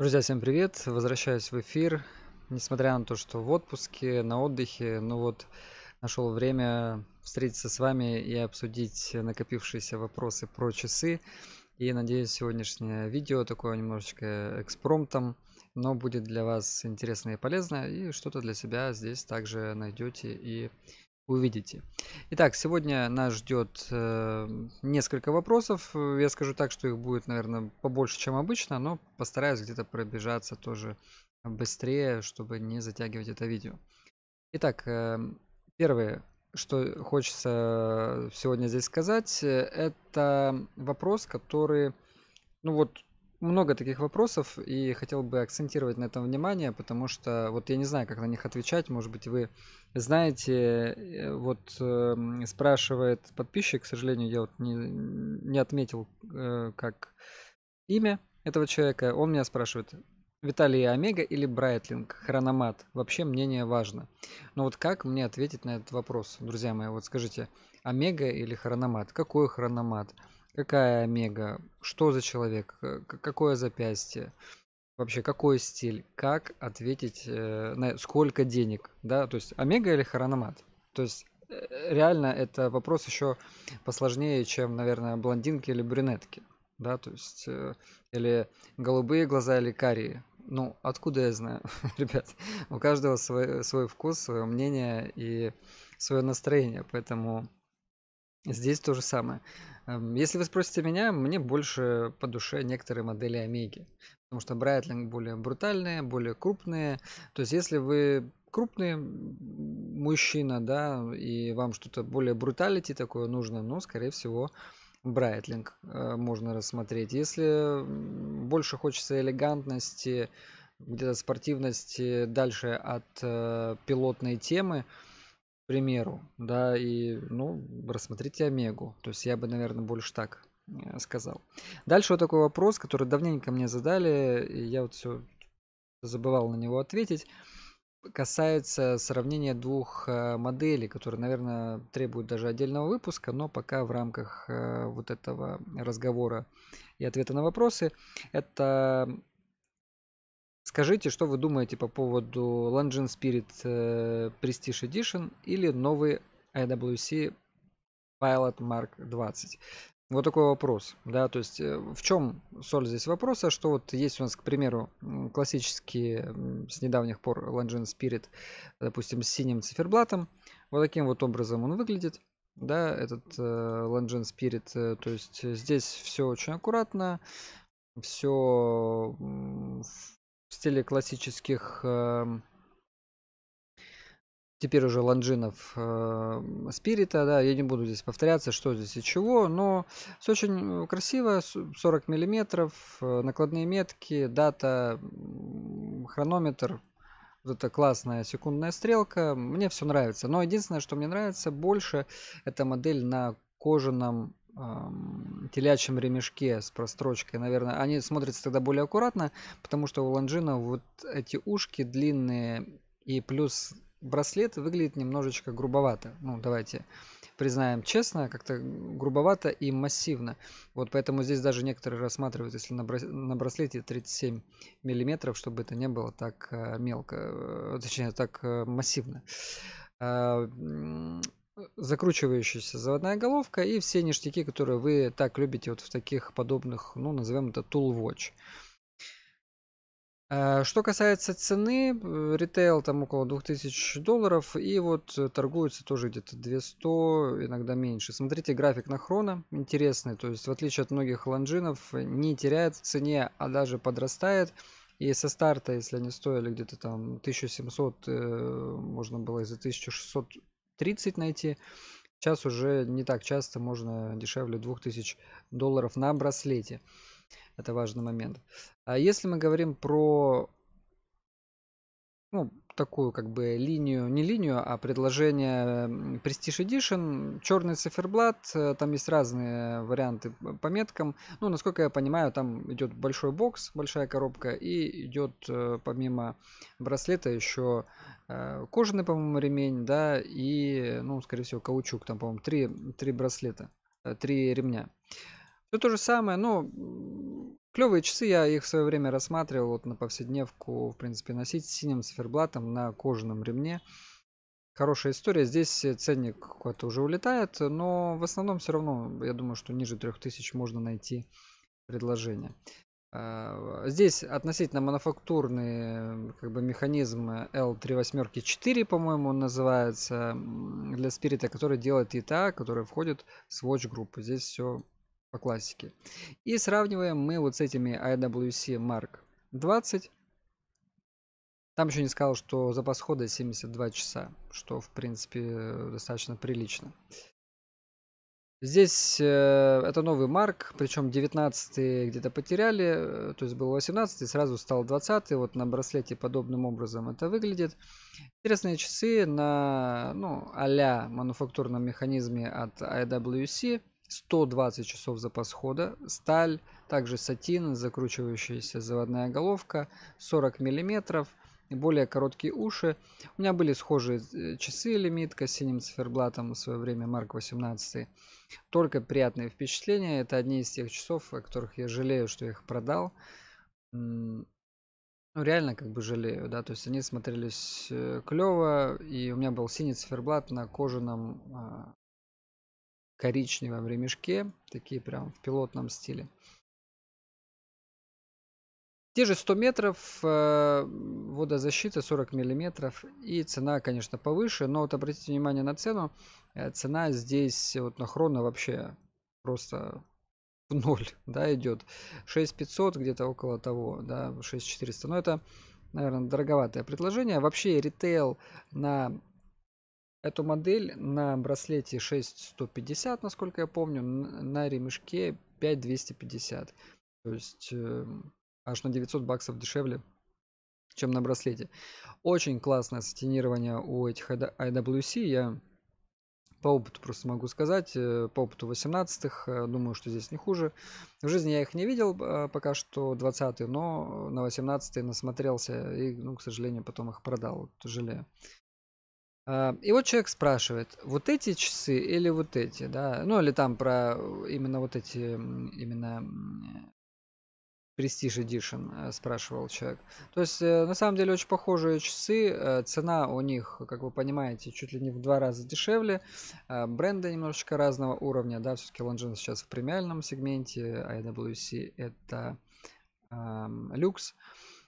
Друзья, всем привет! Возвращаюсь в эфир. Несмотря на то, что в отпуске, на отдыхе, ну вот нашел время встретиться с вами и обсудить накопившиеся вопросы про часы. И надеюсь, сегодняшнее видео такое немножечко экспромтом, но будет для вас интересно и полезно, и что-то для себя здесь также найдете и увидите. Итак, сегодня нас ждет э, несколько вопросов. Я скажу так, что их будет, наверное, побольше, чем обычно, но постараюсь где-то пробежаться тоже быстрее, чтобы не затягивать это видео. Итак, э, первое, что хочется сегодня здесь сказать, э, это вопрос, который, ну вот, много таких вопросов, и хотел бы акцентировать на этом внимание, потому что вот я не знаю, как на них отвечать. Может быть, вы знаете, э, вот э, спрашивает подписчик, к сожалению, я вот не, не отметил, э, как имя этого человека. Он меня спрашивает, Виталий Омега или Брайтлинг, хрономат. Вообще мнение важно. Но вот как мне ответить на этот вопрос, друзья мои? Вот скажите, Омега или хрономат? Какой хрономат? Какая омега? Что за человек? Какое запястье? Вообще, какой стиль? Как ответить э, на сколько денег? Да, то есть омега или хораномат? То есть э, реально это вопрос еще посложнее, чем, наверное, блондинки или брюнетки, да, то есть э, или голубые глаза или карие. Ну, откуда я знаю, ребят? У каждого свой, свой вкус, свое мнение и свое настроение, поэтому здесь то же самое. Эм, если вы спросите меня, мне больше по душе некоторые модели Омеги, потому что Брайтлинг более брутальные, более крупные. То есть если вы крупный мужчина, да, и вам что-то более бруталити такое нужно, ну, скорее всего, Брайтлинг э, можно рассмотреть. Если больше хочется элегантности, где-то спортивности дальше от э, пилотной темы, э, примеру, да, и, ну, рассмотрите Омегу. То есть я бы, наверное, больше так э, сказал. Дальше вот такой вопрос, который давненько мне задали, и я вот все забывал на него ответить. Касается сравнения двух э, моделей, которые, наверное, требуют даже отдельного выпуска, но пока в рамках э, вот этого разговора и ответа на вопросы. Это Скажите, что вы думаете по поводу Longin Spirit э, Prestige Edition или новый IWC Pilot Mark 20? Вот такой вопрос, да, то есть э, в чем соль здесь вопроса, что вот есть у нас, к примеру, классические с недавних пор Longin Spirit, допустим, с синим циферблатом, вот таким вот образом он выглядит, да, этот э, Longin Spirit, э, то есть здесь все очень аккуратно, все в стиле классических эм, теперь уже ланжинов э, эм, спирита, да, я не буду здесь повторяться, что здесь и чего, но все очень красиво, 40 миллиметров, э, накладные метки, дата, хронометр, вот это классная секундная стрелка, мне все нравится, но единственное, что мне нравится больше, это модель на кожаном телячьем ремешке с прострочкой, наверное, они смотрятся тогда более аккуратно, потому что у Ланжина вот эти ушки длинные и плюс браслет выглядит немножечко грубовато. Ну, давайте признаем честно, как-то грубовато и массивно. Вот поэтому здесь даже некоторые рассматривают, если на, брас... на браслете 37 миллиметров, чтобы это не было так э, мелко, э, точнее, так э, массивно. А, закручивающаяся заводная головка и все ништяки, которые вы так любите вот в таких подобных, ну, назовем это Tool Watch. Э, что касается цены, э, ритейл там около 2000 долларов, и вот э, торгуется тоже где-то 200, иногда меньше. Смотрите график на хрона, интересный, то есть в отличие от многих лонжинов, не теряет в цене, а даже подрастает. И со старта, если они стоили где-то там 1700, можно было и за 1600 30 найти. Сейчас уже не так часто можно дешевле 2000 долларов на браслете. Это важный момент. А если мы говорим про ну, такую как бы линию, не линию, а предложение Prestige Edition, черный циферблат, э, там есть разные варианты по меткам. Ну, насколько я понимаю, там идет большой бокс, большая коробка, и идет э, помимо браслета еще э, кожаный, по-моему, ремень, да, и, ну, скорее всего, каучук, там, по-моему, три, три браслета, три ремня. Все то же самое, но ну, Клевые часы, я их в свое время рассматривал вот на повседневку, в принципе, носить с синим циферблатом на кожаном ремне. Хорошая история, здесь э, ценник куда-то уже улетает, но в основном все равно, я думаю, что ниже 3000 можно найти предложение. А, здесь относительно мануфактурный как бы, механизм L38-4, по-моему, он называется, для спирита, который делает ETA, который входит в Swatch Group. Здесь все по классике. И сравниваем мы вот с этими IWC Mark 20. Там еще не сказал, что запас хода 72 часа, что в принципе достаточно прилично. Здесь э, это новый марк, причем 19 где-то потеряли, э, то есть был 18 сразу стал 20 вот на браслете подобным образом это выглядит. Интересные часы на, ну, а мануфактурном механизме от IWC, а 120 часов запас хода, сталь, также сатин, закручивающаяся заводная головка, 40 мм, более короткие уши. У меня были схожие э, часы лимитка с синим циферблатом в свое время Марк 18. Только приятные впечатления. Это одни из тех часов, о которых я жалею, что я их продал. Ну, реально как бы жалею, да, то есть они смотрелись э, клево, и у меня был синий циферблат на кожаном а, коричневом ремешке, такие прям в пилотном стиле. Те же 100 метров, э, водозащита 40 миллиметров и цена, конечно, повыше, но вот обратите внимание на цену, э, цена здесь вот на хрона вообще просто в ноль, да, идет. 6500, где-то около того, да, 6400, но это, наверное, дороговатое предложение. Вообще ритейл на Эту модель на браслете 6150, насколько я помню, на ремешке 5250. То есть э, аж на 900 баксов дешевле, чем на браслете. Очень классное сатинирование у этих IWC. Я по опыту просто могу сказать, э, по опыту 18-х, э, думаю, что здесь не хуже. В жизни я их не видел а, пока что 20-е, но на 18-е насмотрелся и, ну, к сожалению, потом их продал, вот, жалею. А, и вот человек спрашивает, вот эти часы или вот эти, да, ну или там про э, именно вот эти, именно Prestige Edition э, спрашивал человек. То есть э, на самом деле очень похожие часы, цена у них, как вы понимаете, чуть ли не в два раза дешевле, бренды немножечко разного уровня, да, все-таки Longines сейчас в премиальном сегменте, IWC а это люкс. Эм,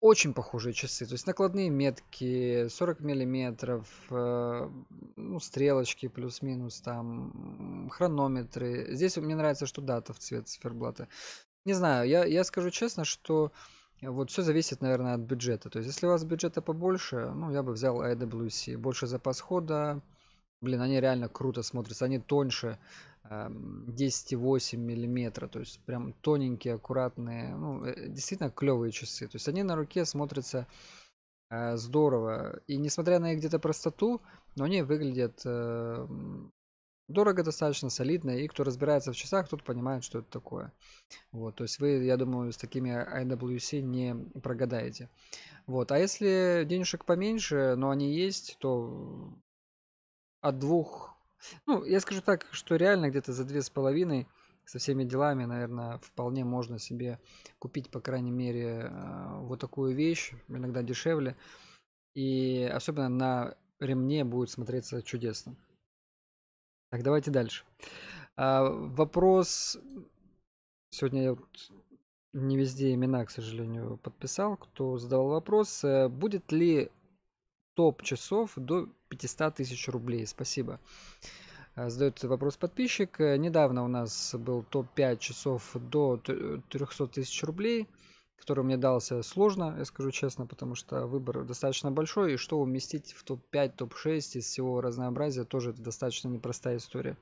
очень похожие часы. То есть накладные метки, 40 миллиметров, э, ну, стрелочки плюс-минус там, хронометры. Здесь мне нравится, что дата в цвет циферблата. Не знаю, я, я скажу честно, что вот все зависит, наверное, от бюджета. То есть если у вас бюджета побольше, ну, я бы взял IWC. Больше запас хода, блин, они реально круто смотрятся, они тоньше. 10,8 эм, миллиметра, то есть прям тоненькие, аккуратные, ну, э, действительно клевые часы. То есть они на руке смотрятся э, здорово. И несмотря на их где-то простоту, но они выглядят эм, дорого достаточно, солидно, и кто разбирается в часах, тот понимает, что это такое. Вот, то есть вы, я думаю, с такими IWC не прогадаете. Вот, а если денежек поменьше, но они есть, то от двух ну, я скажу так, что реально где-то за две с половиной со всеми делами, наверное, вполне можно себе купить, по крайней мере, а, вот такую вещь, иногда дешевле. И особенно на ремне будет смотреться чудесно. Так, давайте дальше. А, вопрос... Сегодня я не везде имена, к сожалению, подписал, кто задавал вопрос. Э, будет ли топ часов до 500 тысяч рублей. Спасибо. Э, Задает вопрос подписчик. Э, недавно у нас был топ-5 часов до 300 тысяч рублей, который мне дался сложно, я скажу честно, потому что выбор достаточно большой, и что уместить в топ-5, топ-6 из всего разнообразия, тоже это достаточно непростая история.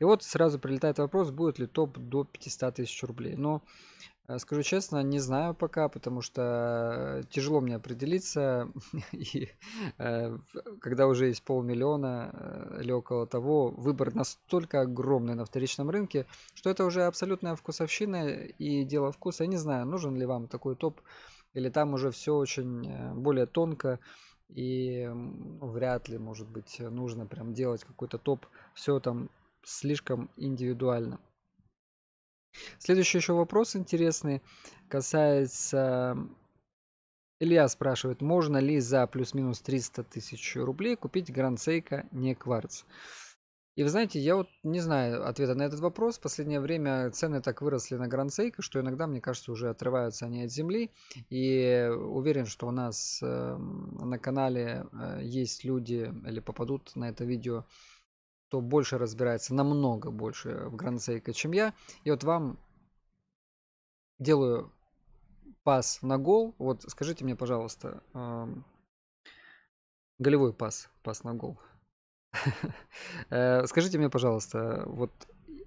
И вот сразу прилетает вопрос, будет ли топ до 500 тысяч рублей. Но Э, скажу честно, не знаю пока, потому что э, тяжело мне определиться. И э, когда уже есть полмиллиона или около того, выбор настолько огромный на вторичном рынке, что это уже абсолютная вкусовщина и дело вкуса. Я не знаю, нужен ли вам такой топ, или там уже все очень более тонко. И ну, вряд ли, может быть, нужно прям делать какой-то топ. Все там слишком индивидуально. Следующий еще вопрос интересный касается... Илья спрашивает, можно ли за плюс-минус 300 тысяч рублей купить грандсейка не кварц? И вы знаете, я вот не знаю ответа на этот вопрос. В последнее время цены так выросли на грандсейка, что иногда, мне кажется, уже отрываются они от земли. И уверен, что у нас эм, на канале э, есть люди или попадут на это видео кто больше разбирается, намного больше в грандсейка, чем я. И вот вам делаю пас на гол. Вот скажите мне, пожалуйста, голевой пас, пас на гол. Э, скажите мне, пожалуйста, вот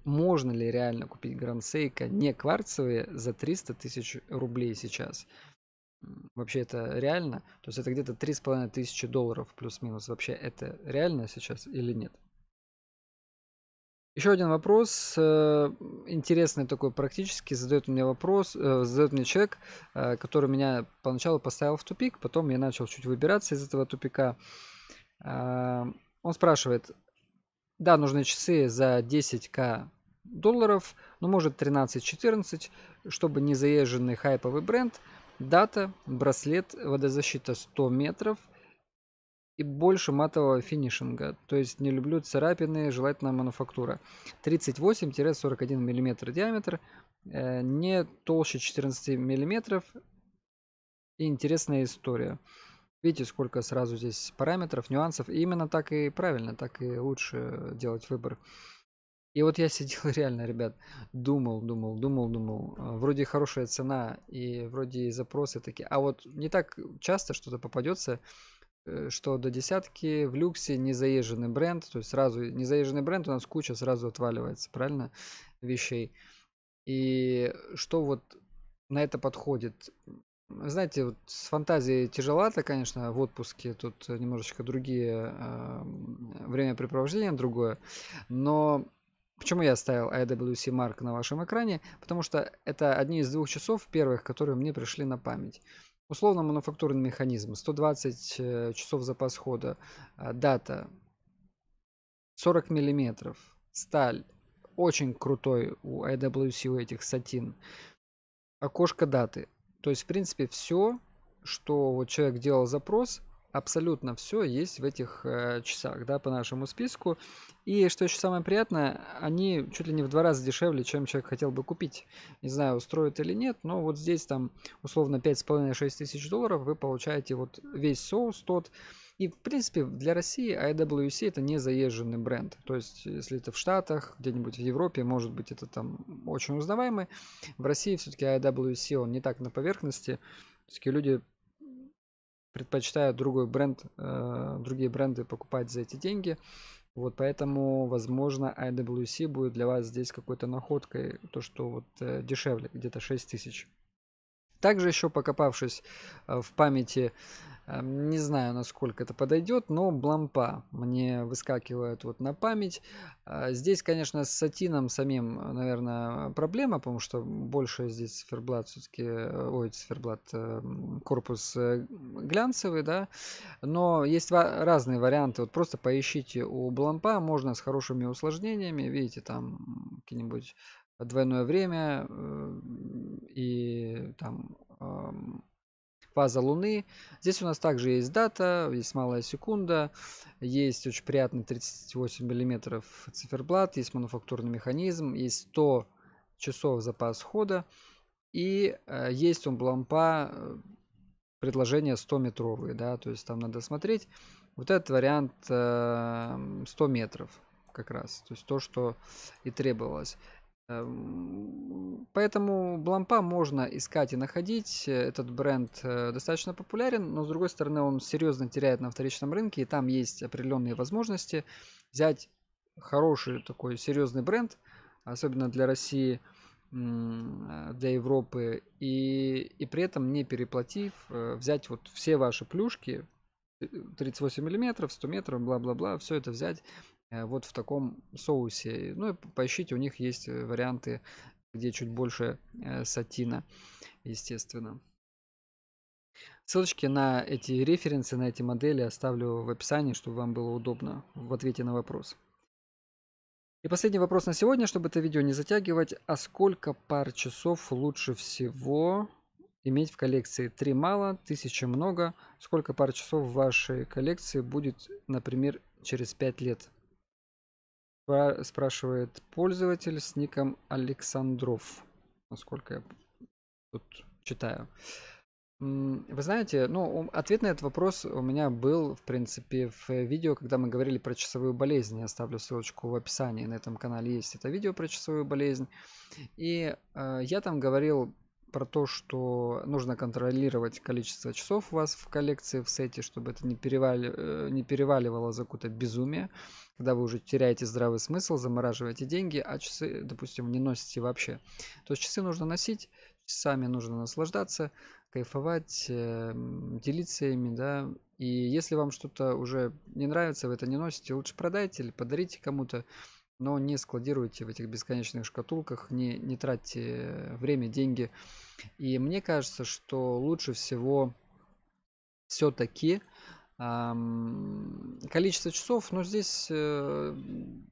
можно ли реально купить грандсейка не кварцевые за 300 тысяч рублей сейчас? Вообще это реально? То есть это где-то 3,5 тысячи долларов плюс-минус. Вообще это реально сейчас или нет? Еще один вопрос, э, интересный такой практически, задает мне вопрос, э, задает мне человек, э, который меня поначалу поставил в тупик, потом я начал чуть выбираться из этого тупика. Он спрашивает, да, нужны часы за 10к долларов, ну может 13-14, чтобы не заезженный хайповый бренд, дата, браслет, водозащита 100 метров – и больше матового финишинга, то есть не люблю царапины, желательно мануфактура. 38-41 мм диаметр, э, не толще 14 мм. И интересная история. Видите, сколько сразу здесь параметров, нюансов. И именно так и правильно, так и лучше делать выбор. И вот я сидел реально, ребят, думал, думал, думал, думал. Э, вроде хорошая цена и вроде запросы такие. А вот не так часто что-то попадется, Э, что до десятки в люксе незаезженный бренд, то есть сразу незаезженный бренд у нас куча сразу отваливается, правильно, вещей. И что вот на это подходит? Знаете, вот с фантазией тяжелато, конечно, в отпуске тут немножечко другие э, а, времяпрепровождения, другое. Но почему я ставил IWC Mark на вашем экране? Потому что это одни из двух часов первых, которые мне пришли на память. Условно мануфактурный механизм, 120 э, часов запас хода, а, дата 40 миллиметров, сталь, очень крутой у IWC у этих сатин, окошко даты. То есть, в принципе, все, что вот человек делал запрос, абсолютно все есть в этих э, часах, да, по нашему списку. И что еще самое приятное, они чуть ли не в два раза дешевле, чем человек хотел бы купить. Не знаю, устроит или нет, но вот здесь там условно 5,5-6 тысяч долларов вы получаете вот весь соус тот. И в принципе для России IWC а это не заезженный бренд. То есть если это в Штатах, где-нибудь в Европе, может быть это там очень узнаваемый. В России все-таки IWC а он не так на поверхности. Все-таки люди предпочитаю другой бренд, э, другие бренды покупать за эти деньги. Вот поэтому, возможно, IWC будет для вас здесь какой-то находкой, то, что вот э, дешевле, где-то тысяч Также еще покопавшись э, в памяти не знаю, насколько это подойдет, но Блампа мне выскакивает вот на память. А, здесь, конечно, с Сатином самим, наверное, проблема, потому что больше здесь циферблат все-таки... Э, ой, циферблат, э, корпус э, глянцевый, да. Но есть разные варианты. Вот просто поищите у Блампа, можно с хорошими усложнениями. Видите, там какие-нибудь двойное время и там фаза Луны. Здесь у нас также есть дата, есть малая секунда, есть очень приятный 38 миллиметров циферблат, есть мануфактурный механизм, есть 100 часов запас хода и э, есть он лампа э, предложение 100-метровые, да, то есть там надо смотреть. Вот этот вариант э, 100 метров как раз, то есть то, что и требовалось. Эм, поэтому Блампа можно искать и находить. Этот бренд э, достаточно популярен, но с другой стороны он серьезно теряет на вторичном рынке, и там есть определенные возможности взять хороший такой серьезный бренд, особенно для России, э, для Европы, и, и при этом не переплатив, э, взять вот все ваши плюшки, 38 миллиметров, 100 метров, бла-бла-бла, все это взять Э, вот в таком соусе. Ну, поищите, у них есть э, варианты, где чуть больше э, сатина, естественно. Ссылочки на эти референсы, на эти модели оставлю в описании, чтобы вам было удобно в ответе на вопрос. И последний вопрос на сегодня, чтобы это видео не затягивать. А сколько пар часов лучше всего иметь в коллекции? Три мало, тысячи много. Сколько пар часов в вашей коллекции будет, например, через пять лет? Спрашивает пользователь с ником Александров. Насколько я тут читаю. Вы знаете, ну, ответ на этот вопрос у меня был, в принципе, в видео, когда мы говорили про часовую болезнь. Я оставлю ссылочку в описании. На этом канале есть это видео про часовую болезнь. И э, я там говорил про то, что нужно контролировать количество часов у вас в коллекции, в сете, чтобы это не, перевали, э, не переваливало за какое-то безумие, когда вы уже теряете здравый смысл, замораживаете деньги, а часы, допустим, не носите вообще. То есть часы нужно носить, часами нужно наслаждаться, кайфовать, эм, делиться ими, да. И если вам что-то уже не нравится, вы это не носите, лучше продайте или подарите кому-то но не складируйте в этих бесконечных шкатулках, не, не тратьте время, деньги. И мне кажется, что лучше всего все-таки эм, количество часов, но здесь э,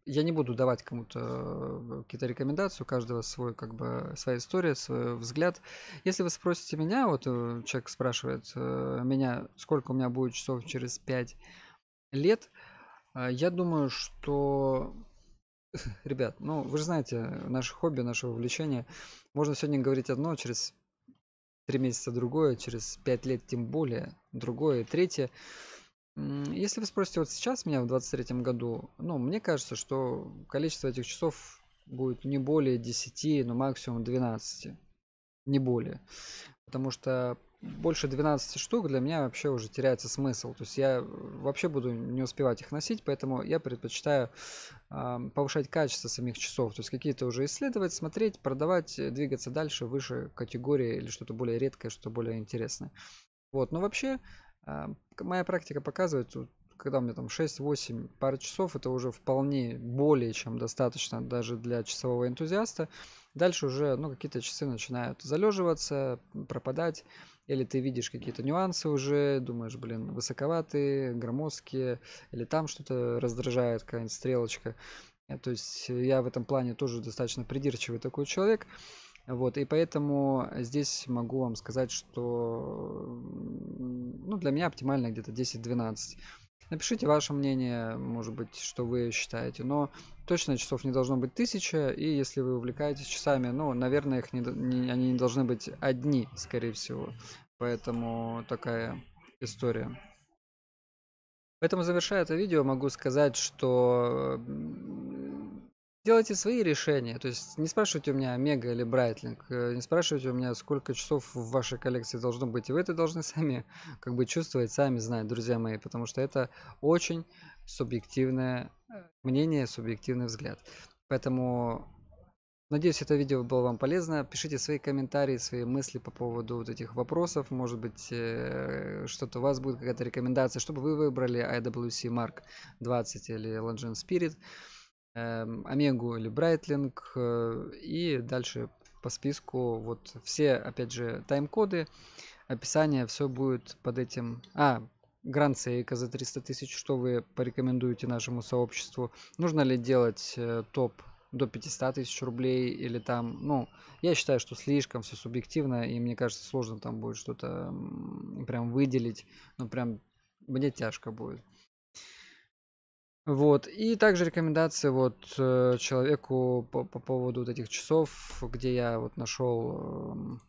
я не буду давать кому-то какие-то рекомендации, у каждого свой, как бы, своя история, свой взгляд. Если вы спросите меня, вот э, человек спрашивает э, меня, сколько у меня будет часов через 5 лет, э, я думаю, что ребят, ну вы же знаете, наше хобби, наше увлечение. Можно сегодня говорить одно, а через три месяца другое, а через пять лет тем более другое, третье. Если вы спросите вот сейчас меня в 23 году, ну, мне кажется, что количество этих часов будет не более 10, но максимум 12. Не более. Потому что больше 12 штук для меня вообще уже теряется смысл. То есть я э, вообще буду не успевать их носить, поэтому я предпочитаю э, повышать качество самих часов. То есть какие-то уже исследовать, смотреть, продавать, э, двигаться дальше, выше категории или что-то более редкое, что-то более интересное. Вот, но вообще э, моя практика показывает, когда у меня там 6-8 пар часов, это уже вполне более чем достаточно даже для часового энтузиаста. Дальше уже ну, какие-то часы начинают залеживаться, пропадать или ты видишь какие-то нюансы уже, думаешь, блин, высоковатые, громоздкие, или там что-то раздражает, какая-нибудь стрелочка. Э, то есть э, я в этом плане тоже достаточно придирчивый такой человек. Вот, и поэтому здесь могу вам сказать, что ну, для меня оптимально где-то 10-12. Напишите ваше мнение, может быть, что вы считаете, но точно часов не должно быть тысяча, и если вы увлекаетесь часами, ну, наверное, их не, не, они не должны быть одни, скорее всего. Поэтому такая история. Поэтому завершая это видео, могу сказать, что делайте свои решения. То есть не спрашивайте у меня Мега или Брайтлинг, э, не спрашивайте у меня, сколько часов в вашей коллекции должно быть. И вы это должны сами как бы чувствовать, сами знать, друзья мои, потому что это очень субъективное э, мнение, субъективный взгляд. Поэтому Надеюсь, это видео было вам полезно. Пишите свои комментарии, свои мысли по поводу вот этих вопросов. Может быть, э, что-то у вас будет, какая-то рекомендация, чтобы вы выбрали IWC Mark 20 или Longines Spirit. Эм, Омегу или Брайтлинг э, и дальше по списку вот все, опять же, тайм-коды, описание, все будет под этим. А, Гранд Сейка за 300 тысяч, что вы порекомендуете нашему сообществу? Нужно ли делать э, топ до 500 тысяч рублей или там, ну, я считаю, что слишком все субъективно, и мне кажется, сложно там будет что-то прям выделить, ну, прям мне тяжко будет. Вот, и также рекомендации вот э, человеку по, по поводу вот этих часов, где я вот нашел, эм,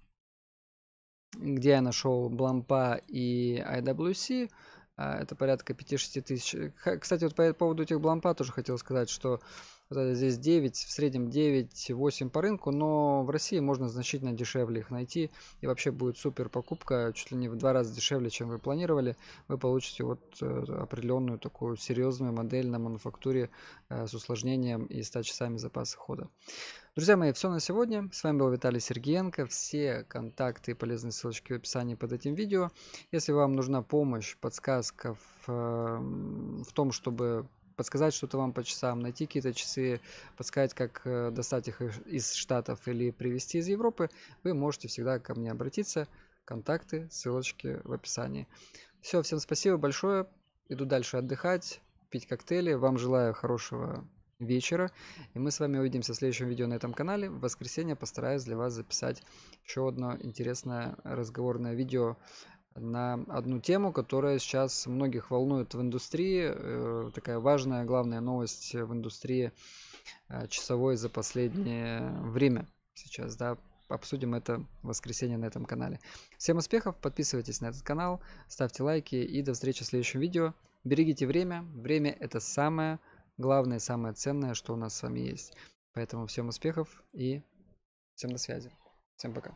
где я нашел Блампа и IWC, а, это порядка 5-6 тысяч. Кстати, вот по поводу этих Блампа тоже хотел сказать, что здесь 9, в среднем 9-8 по рынку, но в России можно значительно дешевле их найти, и вообще будет супер покупка, чуть ли не в два раза дешевле, чем вы планировали, вы получите вот э, определенную такую серьезную модель на мануфактуре э, с усложнением и 100 часами запаса хода. Друзья мои, все на сегодня. С вами был Виталий Сергеенко. Все контакты и полезные ссылочки в описании под этим видео. Если вам нужна помощь, подсказка в, э, в том, чтобы подсказать что-то вам по часам, найти какие-то часы, подсказать, как э, достать их из Штатов или привезти из Европы, вы можете всегда ко мне обратиться. Контакты, ссылочки в описании. Все, всем спасибо большое. Иду дальше отдыхать, пить коктейли. Вам желаю хорошего вечера. И мы с вами увидимся в следующем видео на этом канале. В воскресенье постараюсь для вас записать еще одно интересное разговорное видео на одну тему, которая сейчас многих волнует в индустрии. Э, такая важная, главная новость в индустрии э, часовой за последнее время. Сейчас, да, обсудим это в воскресенье на этом канале. Всем успехов, подписывайтесь на этот канал, ставьте лайки и до встречи в следующем видео. Берегите время. Время это самое главное, самое ценное, что у нас с вами есть. Поэтому всем успехов и всем на связи. Всем пока.